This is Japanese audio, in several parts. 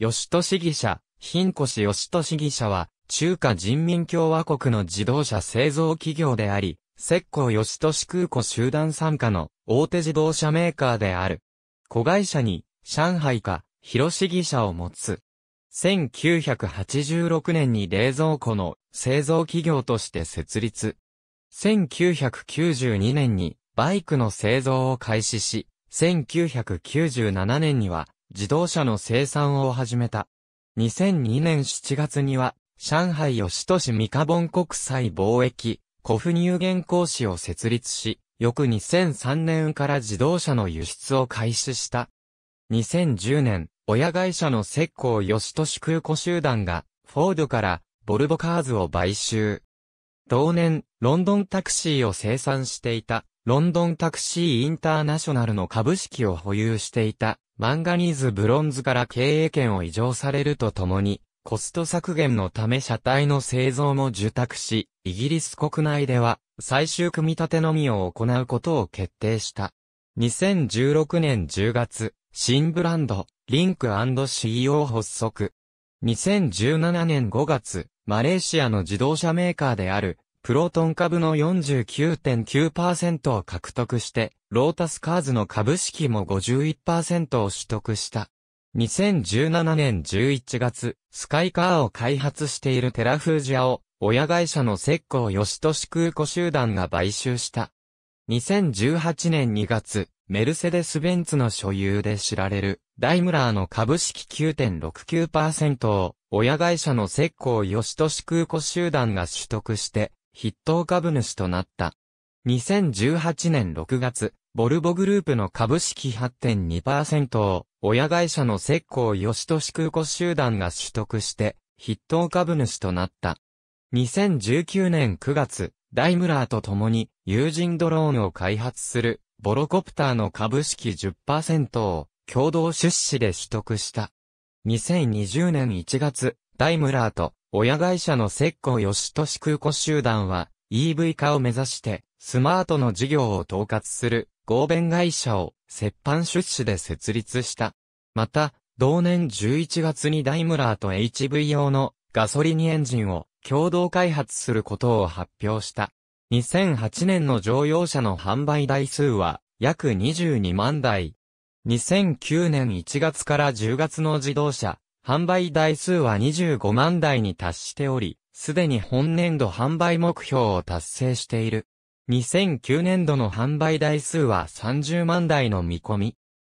吉都市議社、貧越吉都市議社は、中華人民共和国の自動車製造企業であり、石膏吉都市空港集団参加の大手自動車メーカーである。子会社に、上海か、広市議社を持つ。1986年に冷蔵庫の製造企業として設立。1992年にバイクの製造を開始し、1997年には自動車の生産を始めた。2002年7月には、上海吉都市ミカボン国際貿易、古府入元公司を設立し、翌2003年から自動車の輸出を開始した。2010年、親会社の石膏吉都市空港集団が、フォードからボルボカーズを買収。同年、ロンドンタクシーを生産していた、ロンドンタクシーインターナショナルの株式を保有していた、マンガニーズブロンズから経営権を移譲されるとともに、コスト削減のため車体の製造も受託し、イギリス国内では最終組み立てのみを行うことを決定した。2016年10月、新ブランド、リンク &CEO 発足。2017年5月、マレーシアの自動車メーカーである、プロトン株の49.9%を獲得して、ロータスカーズの株式も51%を取得した。2017年11月、スカイカーを開発しているテラフージアを、親会社の石膏吉市空港集団が買収した。2018年2月、メルセデス・ベンツの所有で知られる、ダイムラーの株式9.69%を、親会社の石膏吉都市空港集団が取得して、筆頭株主となった。2018年6月、ボルボグループの株式8.2%を、親会社の石膏吉市空港集団が取得して、筆頭株主となった。2019年9月、ダイムラーと共に、有人ドローンを開発する、ボロコプターの株式10%を、共同出資で取得した。2020年1月、ダイムラーと親会社の石膏吉市空港集団は EV 化を目指してスマートの事業を統括する合弁会社を折半出資で設立した。また、同年11月にダイムラーと HV 用のガソリンエンジンを共同開発することを発表した。2008年の乗用車の販売台数は約22万台。2009年1月から10月の自動車、販売台数は25万台に達しており、すでに本年度販売目標を達成している。2009年度の販売台数は30万台の見込み。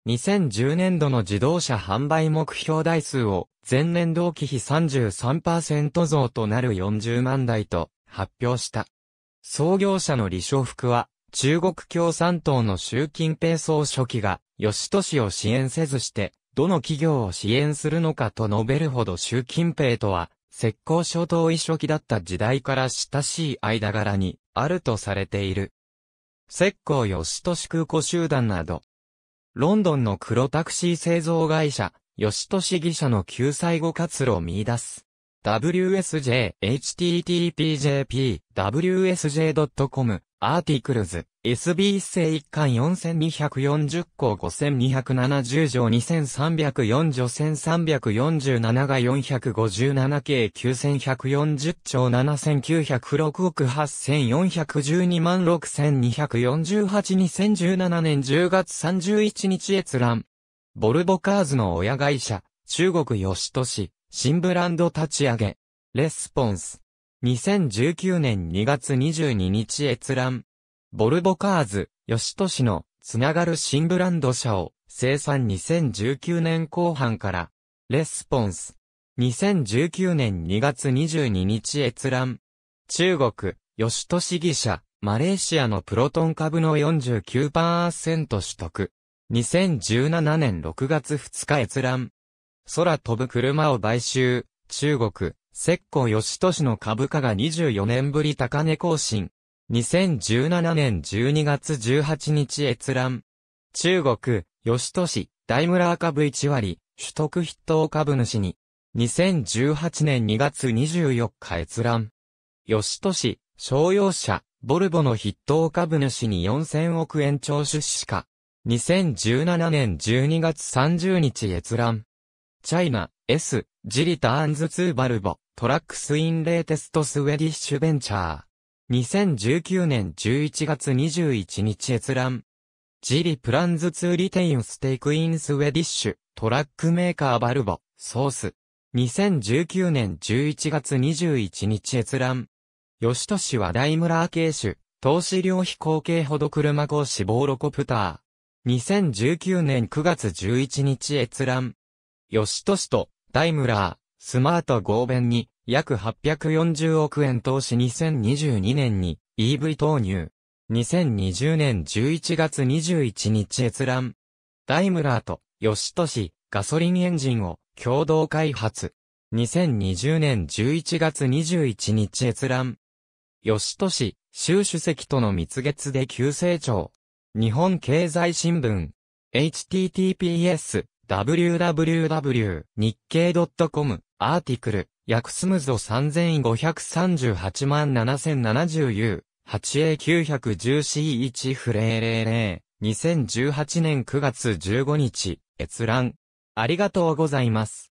2010年度の自動車販売目標台数を前年同期比33%増となる40万台と発表した。創業者の李承福は中国共産党の習近平総書記が吉都市を支援せずしてどの企業を支援するのかと述べるほど習近平とは、石膏諸島一初期だった時代から親しい間柄にあるとされている。石膏吉都市空港集団など、ロンドンの黒タクシー製造会社、吉都市技社の救済後活路を見出す。WSJ, http.jp, wsj.com, アーティクルズ。SBS 正1巻4240項5270条2304条1347が457計9140兆7906億8412万62482017年10月31日閲覧。ボルボカーズの親会社、中国吉都市、新ブランド立ち上げ。レスポンス。2019年2月22日閲覧。ボルボカーズ、吉都市のつながる新ブランド車を生産2019年後半から、レスポンス。2019年2月22日閲覧。中国、吉都市議社、マレーシアのプロトン株の49%取得。2017年6月2日閲覧。空飛ぶ車を買収。中国、石膏吉都市の株価が24年ぶり高値更新。2017年12月18日閲覧。中国、吉都市、大村株1割、取得筆頭株主に。2018年2月24日閲覧。吉都市、商用車、ボルボの筆頭株主に4000億円徴収しか。2017年12月30日閲覧。チャイナ、S、ジリターンズ2バルボ、トラックスインレーテストスウェディッシュベンチャー。2019年11月21日閲覧。ジリプランズツーリテインステイクインスウェディッシュ、トラックメーカーバルボ、ソース。2019年11月21日閲覧。吉都市はダイムラー系種、投資量飛行系ほど車後死亡ロコプター。2019年9月11日閲覧。吉都市と、ダイムラー、スマート合弁に、約840億円投資2022年に EV 投入。2020年11月21日閲覧。ダイムラーと吉市ガソリンエンジンを共同開発。2020年11月21日閲覧。吉市習主席との蜜月で急成長。日本経済新聞。https, www, 日経 .com、アーティクル。約スムゾ3538万 7070U、8A910C1 フレー00、2018年9月15日、閲覧。ありがとうございます。